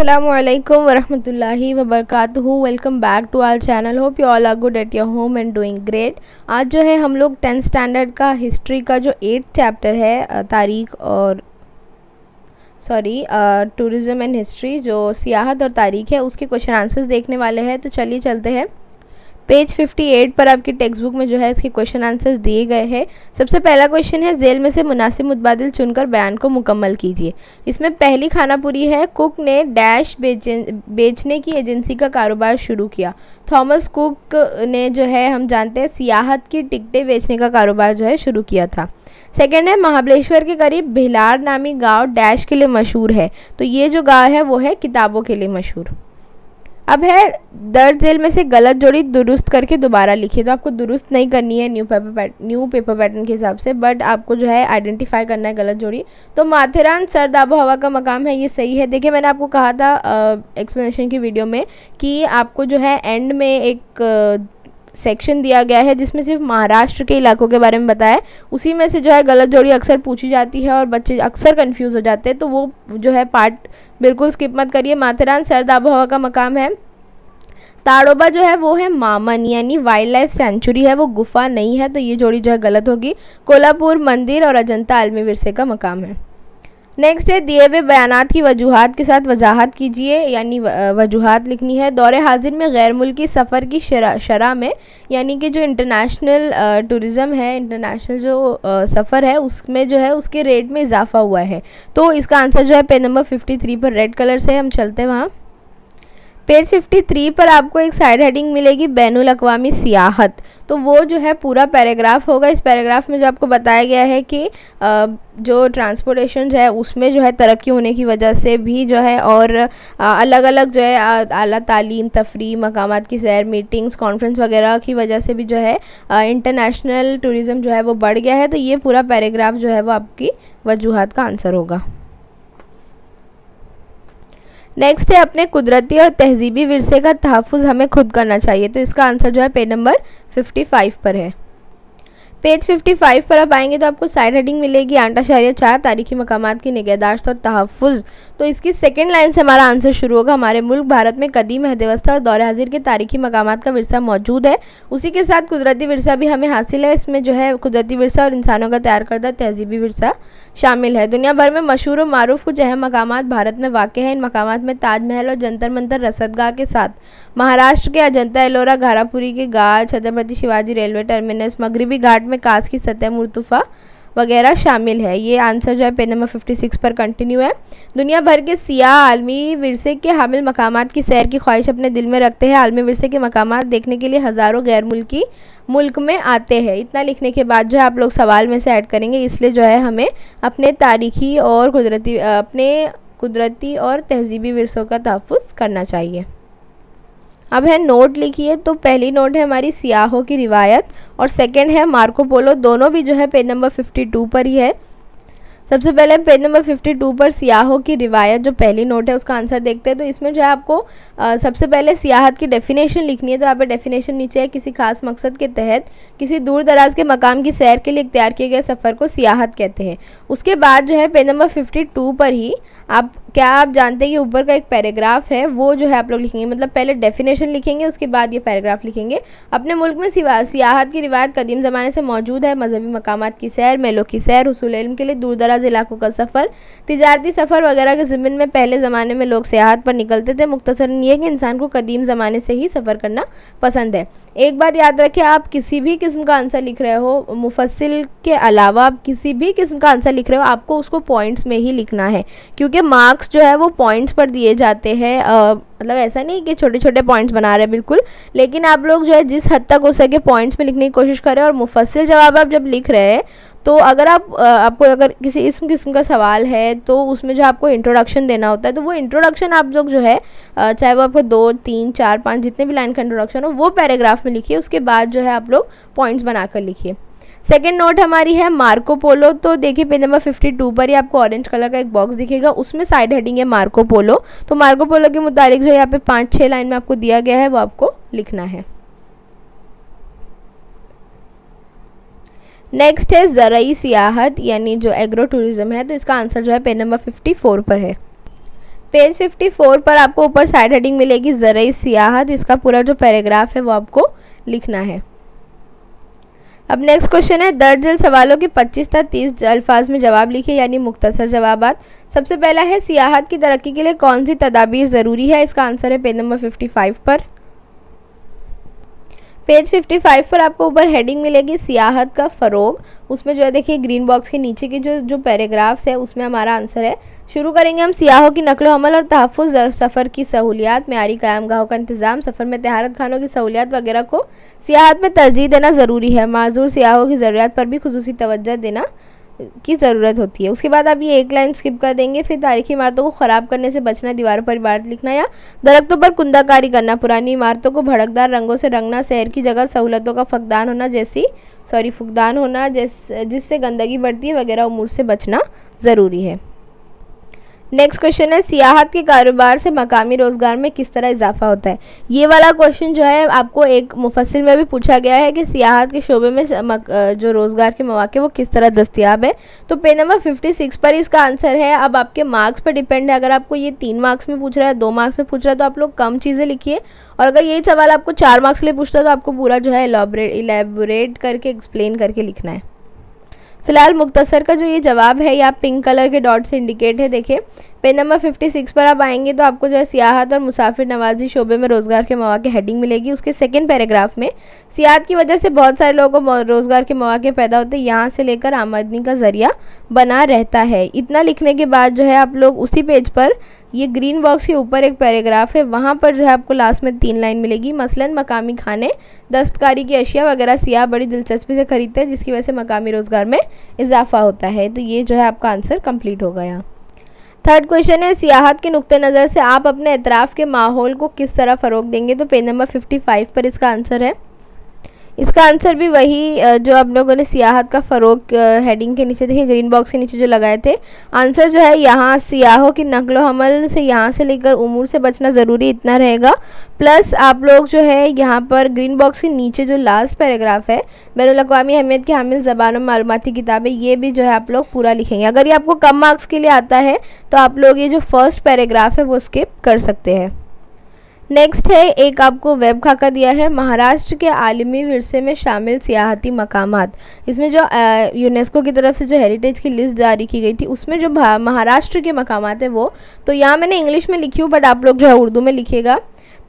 असलम वरहि वबरकू welcome back to our channel hope you all are good at your home and doing great आज जो है हम लोग टेंथ स्टैंडर्ड का हिस्ट्री का जो एट चैप्टर है तारीख और सॉरी टूरिज्म एंड हिस्ट्री जो सियाहत और तारीख है उसके क्वेश्चन आंसर्स देखने वाले हैं तो चलिए चलते हैं पेज 58 पर आपकी टेक्स्ट बुक में जो है इसके क्वेश्चन आंसर्स दिए गए हैं सबसे पहला क्वेश्चन है जेल में से मुनासिब मुतबादल चुनकर बयान को मुकम्मल कीजिए इसमें पहली खानापुरी है कुक ने डैश बेचने की एजेंसी का कारोबार शुरू किया थॉमस कुक ने जो है हम जानते हैं सियाहत की टिकटें बेचने का कारोबार जो है शुरू किया था सेकेंड है महाबलेश्वर के करीब भिलार नामी गांव डैश के लिए मशहूर है तो ये जो गांव है वो है किताबों के लिए मशहूर अब है दर्ज जेल में से गलत जोड़ी दुरुस्त करके दोबारा लिखिए तो आपको दुरुस्त नहीं करनी है new paper pat new paper pattern के हिसाब से बट आपको जो है आइडेंटिफाई करना है गलत जोड़ी तो माथेरान सर्द आबो हवा का मकाम है ये सही है देखिए मैंने आपको कहा था एक्सप्लेनेशन की वीडियो में कि आपको जो है एंड में एक सेक्शन दिया गया है जिसमें सिर्फ महाराष्ट्र के इलाकों के बारे में बताया है उसी में से जो है गलत जोड़ी अक्सर पूछी जाती है और बच्चे अक्सर कंफ्यूज हो जाते हैं तो वो जो है पार्ट बिल्कुल स्किप मत करिए माथेरान सर्द आबोहवा का मकाम है ताड़ोबा जो है वो है मामन यानी वाइल्ड लाइफ सेंचुरी है वो गुफा नहीं है तो ये जोड़ी जो है गलत होगी कोल्हापुर मंदिर और अजंता आलमी विरसे का मकाम है नेक्स्ट है दिए हुए बयान की वजूहत के साथ वजाहत कीजिए यानी वजूहत लिखनी है दौरे हाजिर में गैर मुल्की सफ़र की शरा, शरा में यानी कि जो इंटरनेशनल टूरिज़म है इंटरनेशनल जो सफ़र है उसमें जो है उसके रेट में इजाफा हुआ है तो इसका आंसर जो है पेज नंबर फिफ्टी थ्री पर रेड कलर से हम चलते हैं वहाँ पेज 53 पर आपको एक साइड हेडिंग मिलेगी बैन अवी सियाहत तो वो जो है पूरा पैराग्राफ होगा इस पैराग्राफ में जो आपको बताया गया है कि जो ट्रांसपोर्टेशन है उसमें जो है तरक्की होने की वजह से भी जो है और अलग अलग जो है अला तालीम तफरी मकाम की सैर मीटिंग्स कॉन्फ्रेंस वगैरह की वजह से भी जो है इंटरनेशनल टूरिज़म जो है वो बढ़ गया है तो ये पूरा पैराग्राफ जो है वो आपकी वजूहत का आंसर होगा नेक्स्ट है अपने कुदरती और तहजीबी विरसे का तहफ़ हमें खुद करना चाहिए तो इसका आंसर जो है पेज नंबर 55 पर है पेज 55 पर आप आएंगे तो आपको साइड हेडिंग मिलेगी आंटा शारिया चार तारीखी मकाम की निगहदाश्त और तहफ़ तो इसकी सेकेंड लाइन से हमारा आंसर शुरू होगा हमारे मुल्क भारत में कदीम अहदवस्था और दौर हाजिर के तारीखी मकाम का वरसा मौजूद है उसी के साथ कुदरती वरसा भी हमें हासिल है इसमें जो है कुदरती वरसा और इंसानों का तैयार करदा तहजीबी वरसा शामिल है दुनिया भर में मशहूर और मरूफ कुछ अहम मकाम भारत में वाक़ हैं इन मकाम में ताजमहल और जंतर मंतर रसदगाह के साथ महाराष्ट्र के अजंता एलोरा घारापुरी के गाज छत्रपति शिवाजी रेलवे टर्मिनस मगरबी घाट में कास की सतह मुर्तफ़ा वगैरह शामिल है ये आंसर जो है पेज नंबर 56 पर कंटिन्यू है दुनिया भर के सियाह आलमी वरसे के हामिल मकाम की सैर की ख्वाहिश अपने दिल में रखते हैं आलमी वरसे के मकाम देखने के लिए हज़ारों गैर मुल्की मुल्क में आते हैं इतना लिखने के बाद जो है आप लोग सवाल में से ऐड करेंगे इसलिए जो है हमें अपने तारीखी और कुदरती अपने कुदरती और तहजीबी वरसों का तहफ़ करना चाहिए अब है नोट लिखिए तो पहली नोट है हमारी सियाहों की रिवायत और सेकंड है मार्को पोलो दोनों भी जो है पेज नंबर 52 पर ही है सबसे पहले हम पेज नंबर 52 पर सियाहों की रिवायत जो पहली नोट है उसका आंसर देखते हैं तो इसमें जो है आपको आ, सबसे पहले सियाहत की डेफिनेशन लिखनी है तो यहाँ पर डेफिनेशन नीचे है किसी खास मकसद के तहत किसी दूर दराज के मकाम की सैर के लिए इख्तियार किए गए सफ़र को सियाहत कहते हैं उसके बाद जो है पेज नंबर 52 पर ही आप क्या आप जानते हैं कि ऊपर का एक पैराग्राफ है वो जो है आप लोग लिखेंगे मतलब पहले डेफिनेशन लिखेंगे उसके बाद ये पैराग्राफ लिखेंगे अपने मुल्क में सियाहत की रिवायत कदीम ज़माने से मौजूद है मजहबी मकाम की सैर मेलों की सैर हसूल इल्म के लिए दूर दराज इलाकों का सफ़र तजारती सफ़र वगैरह के ज़मीन में पहले ज़माने में लोग सियाहत पर निकलते थे मुख्तसर ये कि इंसान को कदीम ज़माने से ही सफ़र करना पसंद है एक बात याद रखें आप किसी भी किस्म का आंसर लिख रहे हो मुफसिल के अलावा आप किसी भी किस्म का आंसर लिख रहे हो आपको उसको पॉइंट्स में ही लिखना है क्योंकि मार्क्स मार्क्स जो है वो पॉइंट्स पर दिए जाते हैं मतलब ऐसा नहीं कि छोटे छोटे पॉइंट्स बना रहे हैं बिल्कुल लेकिन आप लोग जो है जिस हद तक हो सके पॉइंट्स में लिखने की कोशिश करें और मुफसिल जवाब आप जब लिख रहे हैं तो अगर आप आपको अगर किसी इस किस्म का सवाल है तो उसमें जो आपको इंट्रोडक्शन देना होता है तो वो इंट्रोडक्शन आप लोग जो है चाहे वो आपको दो तीन चार पाँच जितने भी लाइन का इंट्रोडक्शन हो वो पैराग्राफ में लिखिए उसके बाद जो है आप लोग पॉइंट्स बनाकर लिखिए सेकेंड नोट हमारी है मार्को पोलो तो देखिए पेज नंबर फिफ्टी टू पर ही आपको ऑरेंज कलर का एक बॉक्स दिखेगा उसमें साइड हेडिंग है मार्को पोलो तो मार्को पोलो के मुताबिक जो यहाँ पे पाँच छः लाइन में आपको दिया गया है वो आपको लिखना है नेक्स्ट है ज़रई सियाहत यानी जो एग्रो टूरिज़्म है तो इसका आंसर जो है पेज नंबर फिफ्टी फोर पर है पेज फिफ्टी फोर पर आपको ऊपर साइड हेडिंग मिलेगी ज़रई सियाहत इसका पूरा जो पैराग्राफ है वो आपको लिखना है अब नेक्स्ट क्वेश्चन है दर्ज जल सवालों के 25 तथा 30 अल्फाज में जवाब लिखे यानी मुख्तसर जवाब सबसे पहला है सियाहत की तरक्की के लिए कौन सी तदाबीर ज़रूरी है इसका आंसर है पेज नंबर 55 पर पेज 55 पर आपको ऊपर हेडिंग मिलेगी सियाहत का फ़रोग उसमें जो है देखिए ग्रीन बॉक्स के नीचे की जो जो पैराग्राफ्स है उसमें हमारा आंसर है शुरू करेंगे हम सियाहों की नकलो हमल और तहफ़ सफ़र की सहूलियात मीरी कायम गाहों का इंतज़ाम सफ़र में तहारत खानों की सहूलियात वगैरह को सियाहत में तरजीह देना ज़रूरी है माजूर सियाहों की ज़रूरत पर भी खसूसी तोज्जा देना की ज़रूरत होती है उसके बाद आप ये एक लाइन स्किप कर देंगे फिर तारीखी इमारतों को ख़राब करने से बचना दीवारों पर इबारत लिखना या दरख्तों पर कुंदाकारी करना पुरानी इमारतों को भड़कदार रंगों से रंगना शहर की जगह सहूलतों का फकदान होना जैसी सॉरी फुकदान होना जैस जिससे गंदगी बढ़ती है वगैरह उमूर से बचना ज़रूरी है नेक्स्ट क्वेश्चन है सियाहत के कारोबार से मकामी रोज़गार में किस तरह इजाफा होता है ये वाला क्वेश्चन जो है आपको एक मुफसिल में भी पूछा गया है कि सियाहत के शोबे में जो रोज़गार के मौाक़ वो किस तरह दस्तियाब है तो पेज नंबर फिफ्टी सिक्स पर इसका आंसर है अब आपके मार्क्स पर डिपेंड है अगर आपको ये तीन मार्क्स में पूछ रहा है दो मार्क्स में पूछ रहा है तो आप लोग कम चीज़ें लिखिए और अगर यही सवाल आपको चार मार्क्स लिए पूछता है तो आपको पूरा जो है एलॉबरेट करके एक्सप्लेन करके लिखना है फिलहाल मुख्तसर का जो ये जवाब है या पिंक कलर के डॉट से इंडिकेट है देखिए पेज नंबर 56 पर आप आएंगे तो आपको जो है सियाहत और मुसाफिर नवाजी शोबे में रोज़गार के मौके हेडिंग मिलेगी उसके सेकेंड पैराग्राफ में सियाहत की वजह से बहुत सारे लोगों को रोज़गार के मौाक़ पैदा होते हैं यहाँ से लेकर आमदनी का ज़रिया बना रहता है इतना लिखने के बाद जो है आप लोग उसी पेज पर ये ग्रीन बॉक्स के ऊपर एक पैराग्राफ है वहाँ पर जो है आपको लास्ट में तीन लाइन मिलेगी मसलन मकामी खाने दस्तकारी की अशिया वगैरह सियाह बड़ी दिलचस्पी से खरीदते हैं जिसकी वजह से मकामी रोज़गार में इजाफा होता है तो ये जो है आपका आंसर कंप्लीट हो गया थर्ड क्वेश्चन है सियाहत के नुक़ नज़र से आप अपने अतराफ़ के माहौल को किस तरह फ़रोग देंगे तो पेज नंबर फिफ्टी फ़ाइव पर इसका आंसर है इसका आंसर भी वही जो आप लोगों ने सियाहत का फ़रोग हेडिंग के नीचे देखिए ग्रीन बॉक्स के नीचे जो लगाए थे आंसर जो है यहाँ सियाहों की नकल हमल से यहाँ से लेकर उमूर से बचना ज़रूरी इतना रहेगा प्लस आप लोग जो है यहाँ पर ग्रीन बॉक्स के नीचे जो लास्ट पैराग्राफ है बैन अहमियत की हामिल ज़बान और मालूमती किताबें ये भी जो है आप लोग पूरा लिखेंगे अगर ये आपको कम मार्क्स के लिए आता है तो आप लोग ये जो फर्स्ट पैराग्राफ है वो स्किप कर सकते हैं नेक्स्ट है एक आपको वेब खाका दिया है महाराष्ट्र के आलमी विरसे में शामिल सियाहती मकाम इसमें जो यूनेस्को की तरफ से जो हेरिटेज की लिस्ट जारी की गई थी उसमें जो महाराष्ट्र के मकाम है वो तो यहाँ मैंने इंग्लिश में लिखी हूँ बट आप लोग जो है उर्दू में लिखेगा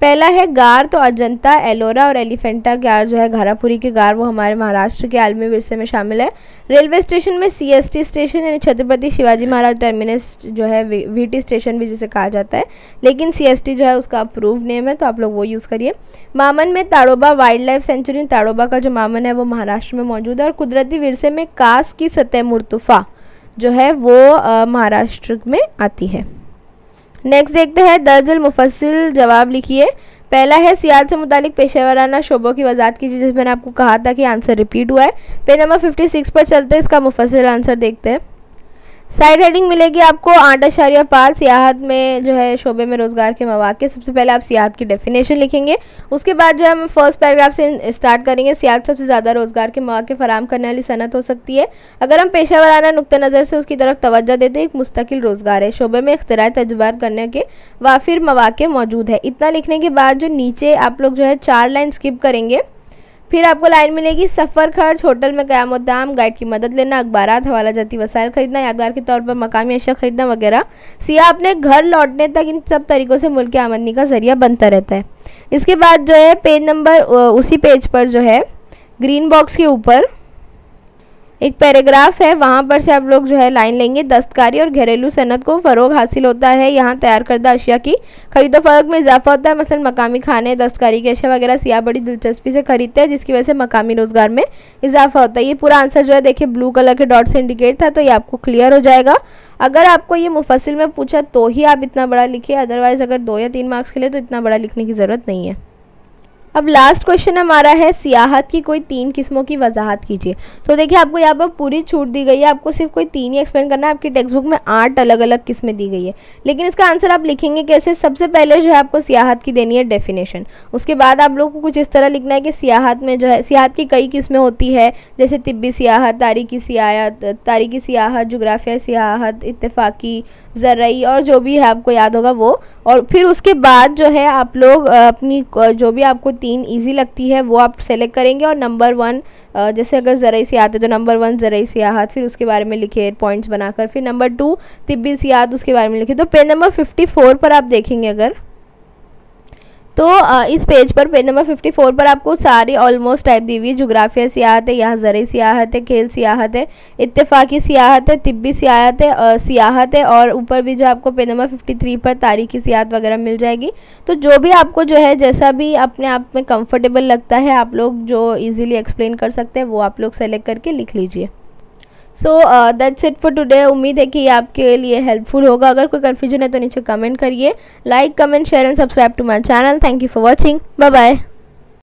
पहला है गार तो अजंता एलोरा और एलिफेंटा गार जो है घारापुरी के गार वो हमारे महाराष्ट्र के आलमी विरसे में शामिल है रेलवे स्टेशन में सीएसटी स्टेशन यानी छत्रपति शिवाजी महाराज टर्मिनस जो है वीटी स्टेशन भी जिसे कहा जाता है लेकिन सीएसटी जो है उसका अप्रूव नेम है तो आप लोग वो यूज़ करिए मामन में Tadoba wild life sanctuary Tadoba का जो मामन है वो महाराष्ट्र में मौजूद है और कुदरती विरसे में कास की सतह मुर्तफ़ा जो है वो महाराष्ट्र में आती है नेक्स्ट देखते हैं दर्ज़ल मुफसिल जवाब लिखिए पहला है सियाल से मुतालिक पेशे वाराना शोबों की वजात कीजिए जिसमें मैंने आपको कहा था कि आंसर रिपीट हुआ है पेज नंबर 56 पर चलते हैं इसका मुफसिल आंसर देखते हैं साइड हेडिंग मिलेगी आपको आठ अशारिया पाँच सियाहत में जो है शोबे में रोज़गार के मौाक़े सबसे पहले आप सियाहत की डेफिनेशन लिखेंगे उसके बाद जो है हम फर्स्ट पैराग्राफ से स्टार्ट करेंगे सियाहत सबसे ज़्यादा रोज़गार के मौाक़ फराम करने वाली सनत हो सकती है अगर हम पेशा वाराना नुक़ नज़र से उसकी तरफ तोज्जा देते हैं एक मुस्तकिल रोज़गार है शोबे में अख्तरा तजुबात करने के वाफिर मौाक़ मौजूद है इतना लिखने के बाद जो नीचे आप लोग जो है चार लाइन स्किप करेंगे फिर आपको लाइन मिलेगी सफ़र खर्च होटल में कयाम दाम गाइड की मदद लेना अखबार हवाला जाती वसायल खरीदना यादगार के तौर पर मकामी अशा अच्छा खरीदना वगैरह सिया अपने घर लौटने तक इन सब तरीक़ों से मुल्क की आमदनी का ज़रिया बनता रहता है इसके बाद जो है पेज नंबर उसी पेज पर जो है ग्रीन बॉक्स के ऊपर एक पैराग्राफ है वहाँ पर से आप लोग जो है लाइन लेंगे दस्तकारी और घरेलू सनत को फ़रोग हासिल होता है यहाँ तैयार करदा अशिया की खरीदो फरोग में इजाफा होता है मसलन मकामी खाने दस्तकारी की अशिया वगैरह सियाह बड़ी दिलचस्पी से खरीदते हैं जिसकी वजह से मकामी रोज़गार में इजाफा होता है ये पूरा आंसर जो है देखिए ब्लू कलर के डॉट से इंडिकेट था तो ये आपको क्लियर हो जाएगा अगर आपको ये मुफसिल में पूछा तो ही आप इतना बड़ा लिखिए अदरवाइज़ अगर दो या तीन मार्क्स के लिए तो इतना बड़ा लिखने की ज़रूरत नहीं है अब लास्ट क्वेश्चन हमारा है सियाहत की कोई तीन किस्मों की वजाहत कीजिए तो देखिए आपको यहाँ पर पूरी छूट दी गई है आपको सिर्फ कोई तीन ही एक्सप्लेन करना है आपकी टेक्स्ट बुक में आठ अलग अलग किस्में दी गई है लेकिन इसका आंसर आप लिखेंगे कैसे सबसे पहले जो है आपको सियाहत की देनी है डेफिनेशन उसके बाद आप लोग को कुछ इस तरह लिखना है कि सियाहत में जो है सियाहत की कई किस्में होती है जैसे तिब्बी सियाहत तारीखी सियाहत तारीखी सियाहत जोग्राफिया सियाहत इतफाक़ी ज़रई और जो भी है आपको याद होगा वो और फिर उसके बाद जो है आप लोग अपनी जो भी आपको तीन इजी लगती है वो आप सेलेक्ट करेंगे और नंबर वन जैसे अगर ज़रा सियाहत है तो नंबर वन ज़रा सियाहत फिर उसके बारे में लिखे पॉइंट्स बनाकर फिर नंबर टू तिब्बी सियात उसके बारे में लिखे तो पेज नंबर फिफ्टी फोर पर आप देखेंगे अगर तो इस पेज पर पेज नंबर 54 पर आपको सारी ऑलमोस्ट टाइप दी हुई है जोग्राफिया सियाहत है यहाँ ज़र सियाहत है खेल सियाहत है इतफाक़ी सियाहत है तिब्बी सियाहत है सियाहत है और ऊपर भी जो आपको पेज नंबर 53 पर तारीखी सियाहत वगैरह मिल जाएगी तो जो भी आपको जो है जैसा भी अपने आप में कंफर्टेबल लगता है आप लोग जो ईज़िली एक्सप्लेन कर सकते हैं वो आप लोग सेलेक्ट करके लिख लीजिए so that's it for today उम्मीद है कि ये आपके लिए हेल्पफुल होगा अगर कोई कन्फ्यूजन है तो नीचे कमेंट करिए like comment share and subscribe to my channel thank you for watching bye bye